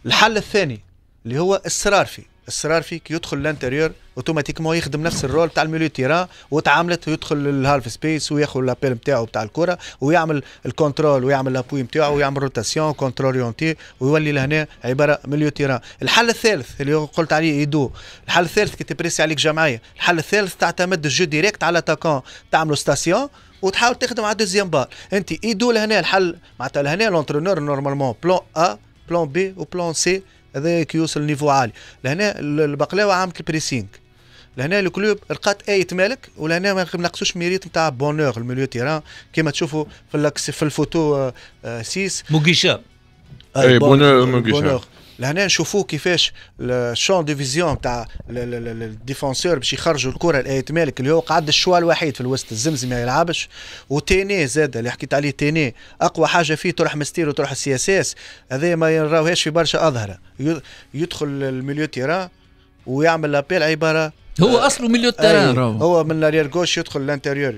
الحل الثاني اللي هو اصرار فيه اصرار فيك يدخل لانتيريور اوتوماتيكمون يخدم نفس الرول تاع الميليو تيران وتعاملت ويدخل للهالف سبيس وياخذ لابيل نتاعو بتاع الكره ويعمل الكونترول ويعمل لابوي نتاعو ويعمل روتاسيون كونترول يونتي ويولي لهنا عباره ميليو تيران الحل الثالث اللي قلت عليه ايدو الحل الثالث كي تبريسي عليك جمعيه الحل الثالث تعتمد الجو ديريكت على تاكون تعملو ستاسيون وتحاول تخدم على دوزيام بال انت ايدو لهنا الحل معناتها لهنا لونترونور نورمالمون بلون ا بلون بي وبلون سي هذاك يوصل نيفو عالي لهنا البقلاوه عملت البريسينغ لهنا الكلوب لقات ايه مالك ولهنا ما نقصوش ميريت نتاع بونور الميليو تيران كما تشوفوا في, في الفوتو 6 موغيشا اي بونور موغيشا لهنا نشوفوه كيفاش الشون ديفيزيون تاع الديفونسور باش يخرجوا الكره لايت مالك اللي هو قعد الشوا الوحيد في الوسط الزمزم ما يلعبش وتيني زاد اللي حكيت عليه تيني اقوى حاجه فيه تروح مستير وتروح السي اس اس هذا ما يراوهاش في برشا اظهره يدخل الميليو تيران ويعمل لابيل عباره هو اصله مليو التران هو من الارير جوش يدخل الانتيريور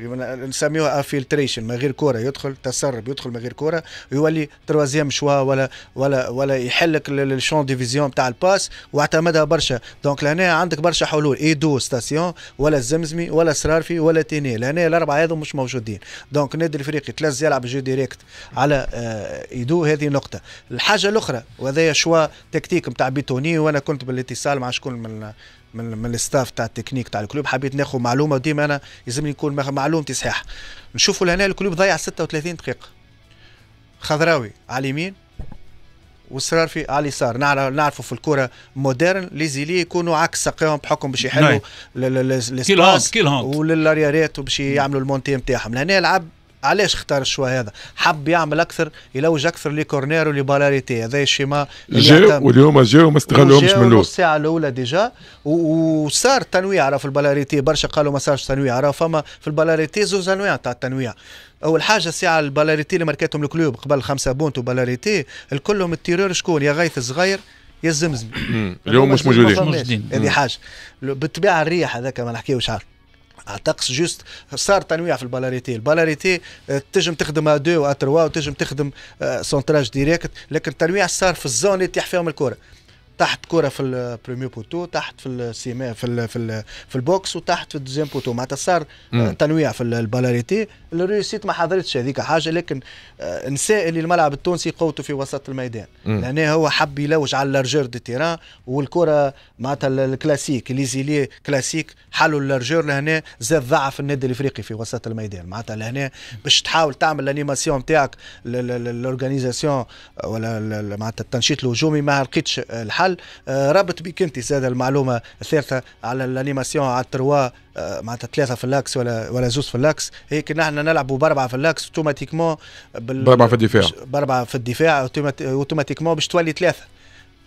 نسميوها افيلتريشن من غير كوره يدخل تسرب يدخل من غير كوره يولي تروازيام شوا ولا ولا ولا يحلك الشون ديفيزيون تاع الباس واعتمدها برشا دونك لهنا عندك برشا حلول ايدو ستاسيون ولا الزمزمي ولا سرارفي ولا تيني لهنا الاربعه هذو مش موجودين دونك النادي الافريقي تلز يلعب جو ديريكت على آه، ايدو هذه نقطه الحاجه الاخرى وهذا شوا تكتيك نتاع بيتوني وانا كنت بالاتصال مع شكون من من, من الستاف تاع التكنيك تاع الكلوب حبيت ناخذ معلومه وديما انا يلزمني نكون معلومتي صحيح نشوفوا لهنا الكلوب ضيع 36 دقيقه خضراوي على اليمين وصرار في على اليسار نعرفوا في الكره مودرن لي زيلي يكونوا عكس ساقيهم بحكم باش يحلوا نعم. السباس وللاريارات وباش يعملوا المونتي نتاعهم لهنا لعب علاش اختار الشوا هذا حب يعمل اكثر يلوج اكثر لي كورنير ولي بالاريتي هذا الشيما جاو واليوم جاو ما استغلوهمش من الاول الساعه الاولى ديجا وصار تنويع راه في البالاريتي برشا قالوا ما صارش تنويع راه فما في البالاريتي زوز انواع تاع التنويع اول حاجه الساعه البالاريتي اللي ماركاتهم الكلوب قبل خمسه بونت وبالاريتي الكلهم التيرور شكون يا غيث الصغير يا الزمزمي اليوم مش موجودين هذه حاجه بالطبيعه الريح هذاك ما نحكيوش عارف الطقس جوست صار تنويع في البالاريتي البالاريتي آه، تجم تخدم ا دو واتروا وتجم تخدم آه، سونتراج ديريكت لكن التنويع صار في الزون اللي تيح فيهم الكره تحت كره في البريمير بوتو تحت في السيما في الـ في, الـ في البوكس وتحت في الدوزيام بوتو معناتها صار آه، تنويع في البالاريتي الريسيت ما حضرتش هذيك حاجه لكن آه، اللي الملعب التونسي قوته في وسط الميدان لان هو حب يلوج على اللارجور دي تيران والكره معناتها الكلاسيك اللي زيلي كلاسيك حلوا اللارجور لهنا زاد ضعف النادي الافريقي في وسط الميدان معناتها لهنا باش تحاول تعمل الانيماسيون نتاعك لورغانيزاسيون آه، ولا معناتها التنشيط الهجومي ما لقيتش الحل الحل آه، رابط بيك انت زاد المعلومه الثالثه على الانيماسيون على التروا آه، معناتها ثلاثه في اللاكس ولا ولا زوز في اللاكس هيك نحن نلعبوا باربعه في اللاكس اوتوماتيكمون بال... باربعه في الدفاع باربعه في الدفاع اوتوماتيكمون باش تولي ثلاثه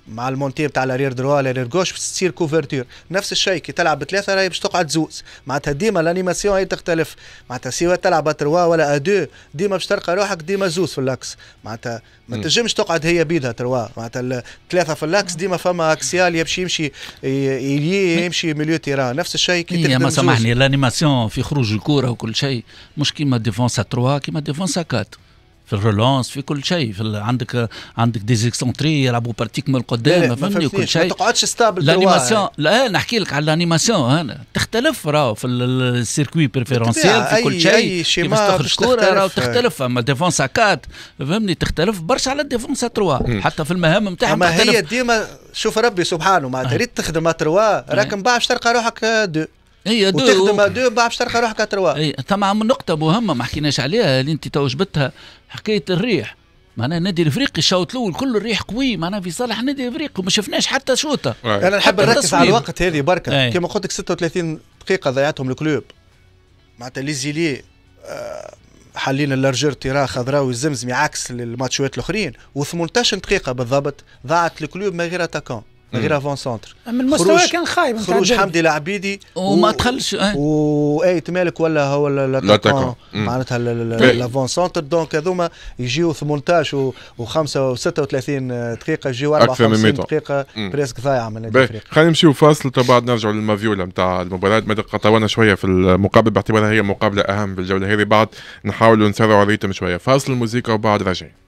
مع المونتي بتاع الارير دروا الارير جوش بتصير كوفرتير نفس الشيء كي تلعب بثلاثه راهي باش تقعد زوز معناتها ديما الانيماسيون هي تختلف معناتها سواء تلعب تروا ولا ادو ديما باش تلقى روحك ديما زوز في اللاكس معناتها ما تنجمش تقعد هي بيدها تروا معناتها ثلاثه في اللاكس ديما فما اكسيال يمشي يمشي يلي يمشي ميليو تيران نفس الشيء كي إيه، تلعب ما سامحني الانيماسيون في خروج الكوره وكل شيء مش كيما ديفونس تروا كيما ديفونس 4 في الرولانس في كل شيء في عندك عندك عندك ديزيكسونتري يلعبوا بارتيك من القدام فهمني كل شيء ما تقعدش ستابل الانيماسيون لا نحكي لك على الانيماسيون هنا تختلف راه في السيركوي بريفيرونسيال في كل شيء كيفاش تخرج كوره راه تختلف اما ديفونس ا 4 فهمني تختلف برشا على ديفونس ا 3 حتى في المهام نتاعهم اما هي ديما شوف ربي سبحانه ما تريد تخدم 3 راك من بعد تلقى روحك 2 هي دو وتخدم دو باش تلقى روحك ا تروا اي ثم نقطه مهمه ما حكيناش عليها اللي انت تو جبتها حكايه الريح معناها النادي الافريقي الشوط الاول كل الريح قوي معناها في صالح النادي الافريقي وما شفناش حتى شوطه انا نحب نركز على الوقت هذه بركه كما قلت لك 36 دقيقه ضيعتهم الكلوب معناتها ليزيلي آه، حلينا اللارجور تيرا خضراوي الزمزمي عكس الماتشات الاخرين و18 دقيقه بالضبط ضاعت الكلوب ما غير اتاكون من غير افون آه، سونتر من مستوى كان خايب خروج حمدي العبيدي وما دخلش آه. اي تمالك ولا هو معناتها الافون سونتر دونك هذوما يجيو 18 و5 و36 دقيقه يجيو 54 دقيقه بريسك ضايعه من الفريق خلينا نمشيو فاصل بعد نرجعوا للمافيولا نتاع المباراه ما قطعونا شويه في المقابله باعتبارها هي مقابله اهم في الجوله هذه بعد نحاولوا نسرعوا الريتم شويه فاصل الموسيقى وبعد راجعين